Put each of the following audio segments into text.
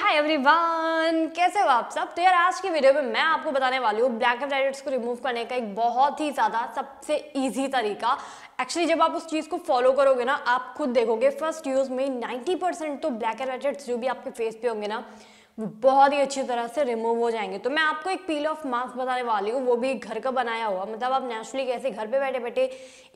hi everyone कैसे हो आप सब तो यार आज की वीडियो में मैं आपको बताने वाली हूँ ब्लैक एंड रेडिट्स को रिमूव करने का एक बहुत ही ज़्यादा सबसे इजी तरीका एक्चुअली जब आप उस चीज़ को फॉलो करोगे ना आप खुद देखोगे फर्स्ट यूज़ में 90 परसेंट तो ब्लैक एंड रेडिट्स जो भी आपके फेस पे होंगे ना बहुत ही अच्छी तरह से रिमूव हो जाएंगे तो मैं आपको एक पील ऑफ मास्क बताने वाली हूँ वो भी घर का बनाया हुआ मतलब आप नेचुरली कैसे घर पे बैठे बैठे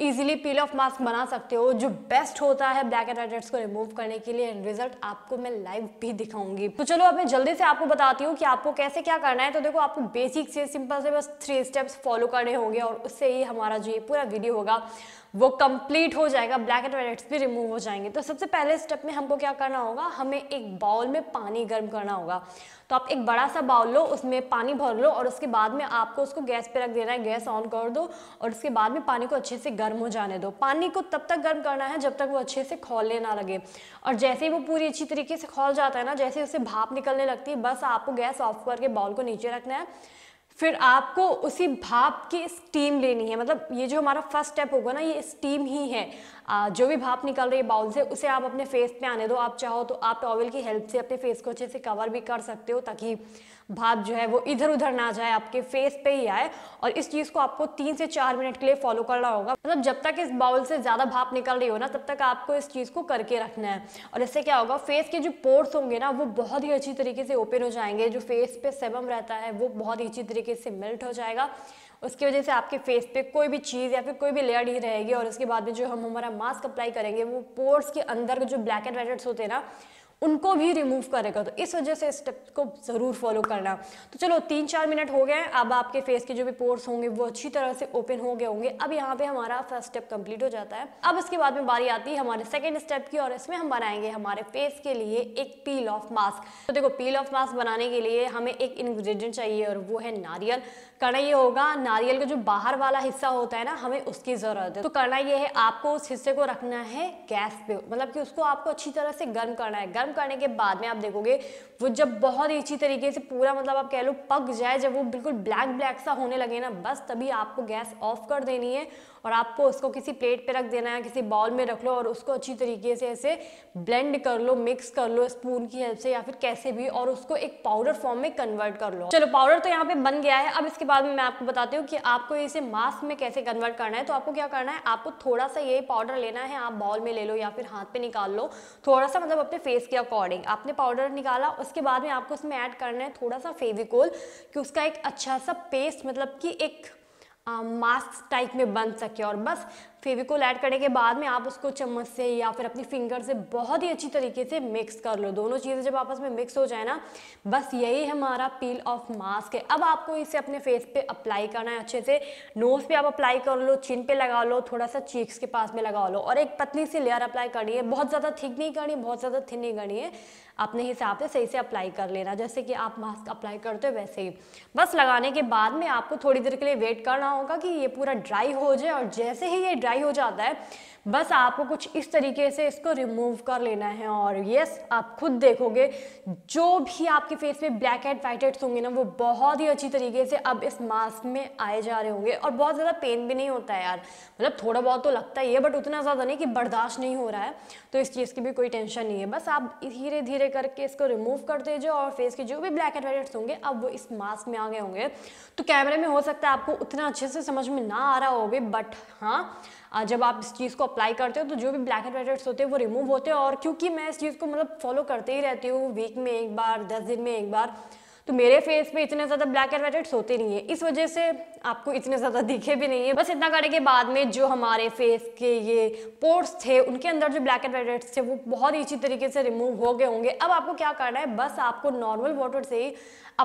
इजीली पील ऑफ मास्क बना सकते हो जो बेस्ट होता है ब्लैक एंड रेडेट्स को रिमूव करने के लिए रिजल्ट आपको मैं लाइव भी दिखाऊंगी तो चलो अब मैं जल्दी से आपको बताती हूँ कि आपको कैसे क्या करना है तो देखो आपको बेसिक से सिंपल से बस थ्री स्टेप्स फॉलो करने होंगे और उससे ही हमारा जो ये पूरा वीडियो होगा वो कंप्लीट हो जाएगा ब्लैक एंड वाइट भी रिमूव हो जाएंगे तो सबसे पहले स्टेप में हमको क्या करना होगा हमें एक बाउल में पानी गर्म करना होगा तो आप एक बड़ा सा बाउल लो उसमें पानी भर लो और उसके बाद में आपको उसको गैस पे रख देना है गैस ऑन कर दो और उसके बाद में पानी को अच्छे से गर्म हो जाने दो पानी को तब तक गर्म करना है जब तक वो अच्छे से खोलने ना लगे और जैसे ही वो पूरी अच्छी तरीके से खोल जाता है ना जैसे उससे भाप निकलने लगती है बस आपको गैस ऑफ करके बाउल को नीचे रखना है फिर आपको उसी भाप की स्टीम लेनी है मतलब ये जो हमारा फर्स्ट स्टेप होगा ना ये स्टीम ही है जो भी भाप निकल रही है बाउल से उसे आप अपने फेस पे आने दो आप चाहो तो आप टॉवल की हेल्प से अपने फेस को अच्छे से कवर भी कर सकते हो ताकि भाप जो है वो इधर उधर ना जाए आपके फेस पे ही आए और इस चीज़ को आपको तीन से चार मिनट के लिए फॉलो करना होगा मतलब जब तक इस बाउल से ज़्यादा भाप निकल रही हो ना तब तक आपको इस चीज़ को करके रखना है और इससे क्या होगा फेस के जो पोर्ट्स होंगे ना वो बहुत ही अच्छी तरीके से ओपन हो जाएंगे जो फेस पे सेबम रहता है वो बहुत ही अच्छी तरीके से मेल्ट हो जाएगा उसकी वजह से आपके फेस पे कोई भी चीज़ या फिर कोई भी लेयर नहीं रहेगी और उसके बाद में जो हम हमारा मास्क अप्लाई करेंगे वो पोर्स के अंदर जो ब्लैक एंड रेडेड्स होते हैं ना उनको भी रिमूव करेगा तो इस वजह से स्टेप को ज़रूर फॉलो करना तो चलो तीन चार मिनट हो गए अब आपके फेस के जो भी पोर्स होंगे वो अच्छी तरह से ओपन हो गए होंगे अब यहाँ पे हमारा फर्स्ट स्टेप कंप्लीट हो जाता है अब इसके बाद में बारी आती है हमारे सेकेंड स्टेप की और इसमें हम बनाएंगे हमारे फेस के लिए एक पील ऑफ मास्क तो देखो पील ऑफ मास्क बनाने के लिए हमें एक इन्ग्रीडियंट चाहिए और वो है नारियल करना ये होगा नारियल का जो बाहर वाला हिस्सा होता है ना हमें उसकी ज़रूरत है तो करना ये है आपको उस हिस्से को रखना है गैस पे मतलब कि उसको आपको अच्छी तरह से गर्म करना है गर्म गर्म करने के बाद में आप देखोगे वो जब बहुत ही अच्छी तरीके से पूरा मतलब आप कह लो पक जाए जब वो बिल्कुल ब्लैक ब्लैक सा होने लगे ना बस तभी आपको गैस ऑफ कर देनी है और आपको उसको किसी प्लेट पे रख देना है किसी बाउल में रख लो और उसको अच्छी तरीके से ऐसे ब्लेंड कर लो मिक्स कर लो स्पून की हेल्प से या फिर कैसे भी और उसको एक पाउडर फॉर्म में कन्वर्ट कर लो चलो पाउडर तो यहाँ पे बन गया है अब इसके बाद में मैं आपको बताती हूँ कि आपको इसे मास्क में कैसे कन्वर्ट करना है तो आपको क्या करना है आपको थोड़ा सा ये पाउडर लेना है आप बॉल में ले लो या फिर हाथ पे निकाल लो थोड़ा सा मतलब अपने फेस के अकॉर्डिंग आपने पाउडर निकाला उसके बाद में आपको इसमें ऐड करना है थोड़ा सा फेविकोल कि उसका एक अच्छा सा पेस्ट मतलब कि एक मास्क टाइप में बन सके और बस फेविकोल ऐड करने के बाद में आप उसको चम्मच से या फिर अपनी फिंगर से बहुत ही अच्छी तरीके से मिक्स कर लो दोनों चीज़ें जब आपस में मिक्स हो जाए ना बस यही हमारा पील ऑफ मास्क है अब आपको इसे अपने फेस पे अप्लाई करना है अच्छे से नोज़ पे आप अप्लाई कर लो चिन पे लगा लो थोड़ा सा चीक्स के पास में लगा लो और एक पतली सी लेयर अप्लाई करनी है बहुत ज़्यादा थिक नहीं करनी बहुत ज़्यादा थिन नहीं करनी है अपने हिसाब से सही से अप्लाई कर लेना जैसे कि आप मास्क अप्लाई करते हो वैसे ही बस लगाने के बाद में आपको थोड़ी देर के लिए वेट करना होगा कि ये पूरा ड्राई हो जाए और जैसे ही ये रिप्लाई हो जाता है बस आपको कुछ इस तरीके से इसको रिमूव कर लेना है और यस आप खुद देखोगे जो भी आपके फेस पे ब्लैक हेड वाइट हेड्स होंगे ना वो बहुत ही अच्छी तरीके से अब इस मास्क में आए जा रहे होंगे और बहुत ज़्यादा पेन भी नहीं होता है यार मतलब थोड़ा बहुत तो लगता ही है बट उतना ज़्यादा नहीं कि बर्दाश्त नहीं हो रहा है तो इस चीज़ की भी कोई टेंशन नहीं है बस आप धीरे धीरे करके इसको रिमूव कर दीजिए और फेस के जो भी ब्लैक एंड वाइट होंगे अब वो इस मास्क में आ गए होंगे तो कैमरे में हो सकता है आपको उतना अच्छे से समझ में ना आ रहा होगा बट हाँ जब आप इस चीज़ को अप्लाई करते हो तो जो भी ब्लैक एंड वाइट होते हैं वो रिमूव होते हैं और क्योंकि मैं इस चीज़ को मतलब फॉलो करते ही रहती हूँ वीक में एक बार दस दिन में एक बार तो मेरे फेस पे इतने ज़्यादा ब्लैक एंड वाइट होते नहीं है इस वजह से आपको इतने ज़्यादा दिखे भी नहीं है बस इतना करने के बाद में जो हमारे फेस के ये पोर्ट्स थे उनके अंदर जो ब्लैक एंड वाइट थे वो बहुत ही अच्छी तरीके से रिमूव हो गए होंगे अब आपको क्या करना है बस आपको नॉर्मल वाटर से ही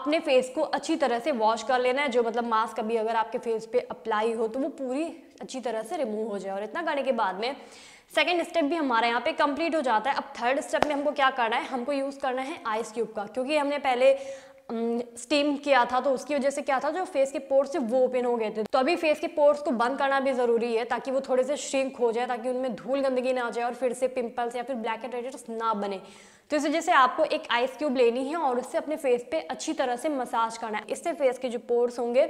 अपने फेस को अच्छी तरह से वॉश कर लेना है जो मतलब मास्क अभी अगर आपके फेस पे अप्लाई हो तो वो पूरी अच्छी तरह से रिमूव हो जाए और इतना करने के बाद में सेकेंड स्टेप भी हमारा यहाँ पे कंप्लीट हो जाता है अब थर्ड स्टेप में हमको क्या करना है हमको यूज़ करना है आइस क्यूब का क्योंकि हमने पहले स्टीम किया था तो उसकी वजह से क्या था जो फेस के पोर्स थे वो ओपन हो गए थे तो अभी फेस के पोर्स को बंद करना भी ज़रूरी है ताकि वो थोड़े से श्रिंक हो जाए ताकि उनमें धूल गंदगी ना आ जाए और फिर से पिंपल्स या फिर ब्लैक एंड रेजेस ना बने तो जैसे जैसे आपको एक आइस क्यूब लेनी है और उससे अपने फेस पे अच्छी तरह से मसाज करना है इससे फेस के जो पोर्स होंगे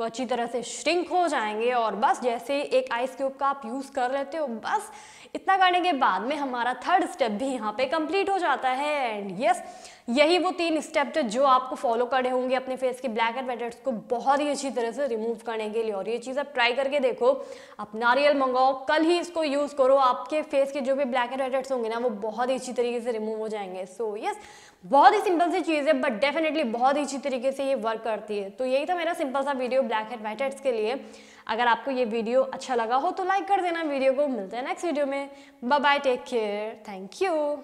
वो अच्छी तरह से श्रिंक हो जाएंगे और बस जैसे एक आइस क्यूब का आप यूज़ कर लेते हो बस इतना करने के बाद में हमारा थर्ड स्टेप भी यहाँ पे कंप्लीट हो जाता है एंड यस यही वो तीन स्टेप थे जो आपको फॉलो करने होंगे अपने फेस के ब्लैक एंड वेटेट्स को बहुत ही अच्छी तरह से रिमूव करने के लिए और ये चीज़ आप ट्राई करके देखो आप नारियल मंगाओ कल ही इसको यूज़ करो आपके फेस के जो भी ब्लैक एंड वेटेट्स होंगे ना वो बहुत ही अच्छी तरीके से रिमूव हो जाएंगे सो so, यस yes, बहुत ही सिंपल सी चीज़ है बट डेफिनेटली बहुत ही अच्छी तरीके से ये वर्क करती है तो यही था मेरा सिंपल सा video black and white heads के लिए अगर आपको ये वीडियो अच्छा लगा हो तो लाइक कर देना वीडियो को मिलते हैं नेक्स्ट वीडियो में bye bye take care thank you